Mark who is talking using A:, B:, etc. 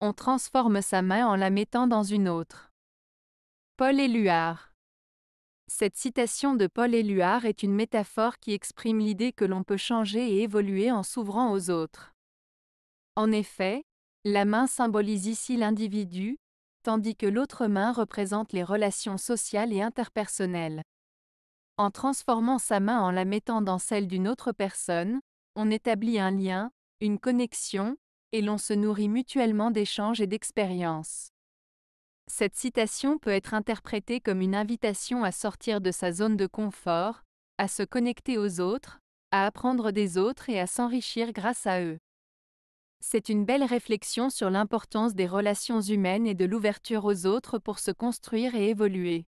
A: on transforme sa main en la mettant dans une autre. Paul Éluard Cette citation de Paul Éluard est une métaphore qui exprime l'idée que l'on peut changer et évoluer en s'ouvrant aux autres. En effet, la main symbolise ici l'individu, tandis que l'autre main représente les relations sociales et interpersonnelles. En transformant sa main en la mettant dans celle d'une autre personne, on établit un lien, une connexion, et l'on se nourrit mutuellement d'échanges et d'expériences. Cette citation peut être interprétée comme une invitation à sortir de sa zone de confort, à se connecter aux autres, à apprendre des autres et à s'enrichir grâce à eux. C'est une belle réflexion sur l'importance des relations humaines et de l'ouverture aux autres pour se construire et évoluer.